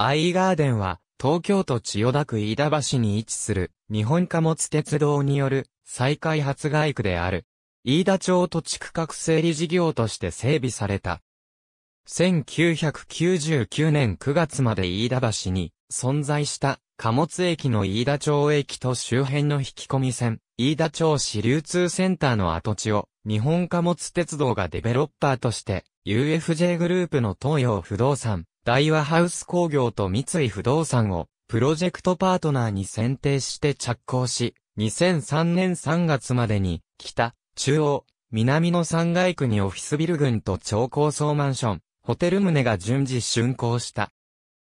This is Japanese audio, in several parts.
アイガーデンは、東京都千代田区飯田橋に位置する、日本貨物鉄道による、再開発外区である。飯田町土地区画整理事業として整備された。1999年9月まで飯田橋に存在した貨物駅の飯田町駅と周辺の引き込み線、飯田町市流通センターの跡地を日本貨物鉄道がデベロッパーとして UFJ グループの東洋不動産、大和ハウス工業と三井不動産をプロジェクトパートナーに選定して着工し、2003年3月までに北、中央、南の3階区にオフィスビル群と超高層マンション、ホテル棟が順次竣工した。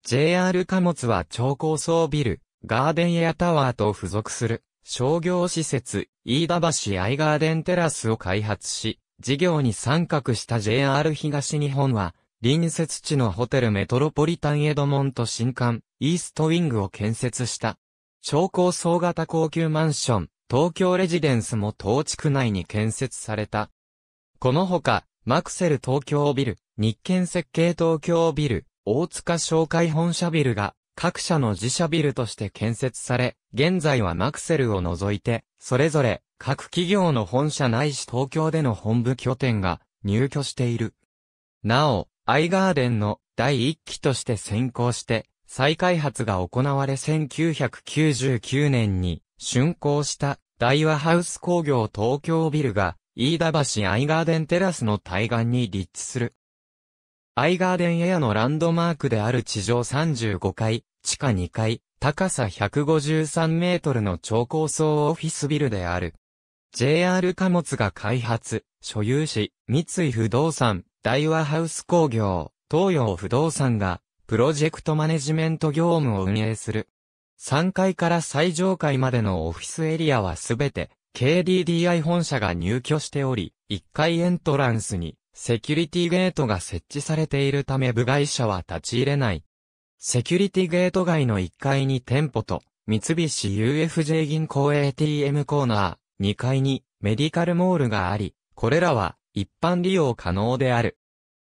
JR 貨物は超高層ビル、ガーデンエアタワーと付属する商業施設、飯田橋アイガーデンテラスを開発し、事業に参画した JR 東日本は、隣接地のホテルメトロポリタンエドモント新館、イーストウィングを建設した。超高層型高級マンション、東京レジデンスも当地区内に建設された。このほか、マクセル東京ビル、日建設計東京ビル、大塚商会本社ビルが各社の自社ビルとして建設され、現在はマクセルを除いて、それぞれ各企業の本社ないし東京での本部拠点が入居している。なお、アイガーデンの第1期として先行して、再開発が行われ1999年に、竣工した大和ハウス工業東京ビルが、飯田橋アイガーデンテラスの対岸に立地する。アイガーデンエアのランドマークである地上35階、地下2階、高さ153メートルの超高層オフィスビルである。JR 貨物が開発、所有し、三井不動産、大和ハウス工業、東洋不動産が、プロジェクトマネジメント業務を運営する。3階から最上階までのオフィスエリアはすべて、KDDI 本社が入居しており、1階エントランスに、セキュリティゲートが設置されているため部外者は立ち入れない。セキュリティゲート外の1階に店舗と、三菱 UFJ 銀行 ATM コーナー、2階にメディカルモールがあり、これらは一般利用可能である。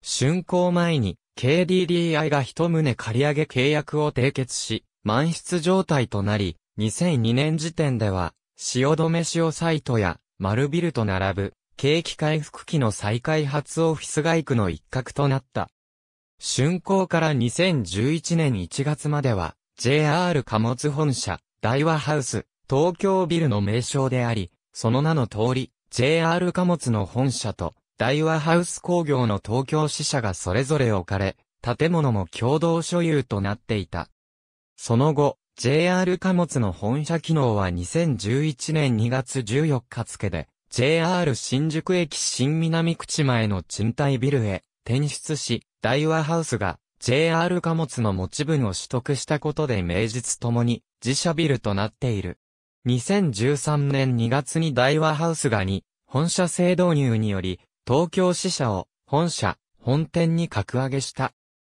竣工前に KDDI が一棟借り上げ契約を締結し、満室状態となり、2002年時点では、潮止め潮サイトや、丸ビルと並ぶ、景気回復期の再開発オフィス街区の一角となった。竣工から2011年1月までは、JR 貨物本社、大和ハウス、東京ビルの名称であり、その名の通り、JR 貨物の本社と、大和ハウス工業の東京支社がそれぞれ置かれ、建物も共同所有となっていた。その後、JR 貨物の本社機能は2011年2月14日付で、JR 新宿駅新南口前の賃貸ビルへ転出し、大和ハウスが JR 貨物の持ち分を取得したことで名実ともに自社ビルとなっている。2013年2月に大和ハウスがに本社制導入により、東京支社を本社、本店に格上げした。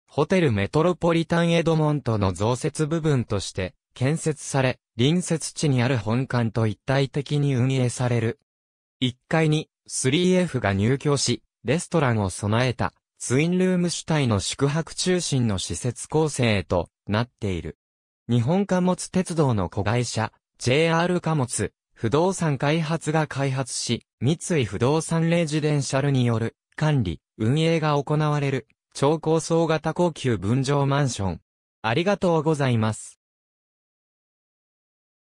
ホテルメトロポリタンエドモントの増設部分として建設され、隣接地にある本館と一体的に運営される。1階に 3F が入居し、レストランを備えたツインルーム主体の宿泊中心の施設構成となっている。日本貨物鉄道の子会社、JR 貨物、不動産開発が開発し、三井不動産レジデンシャルによる管理、運営が行われる超高層型高級分譲マンション。ありがとうございます。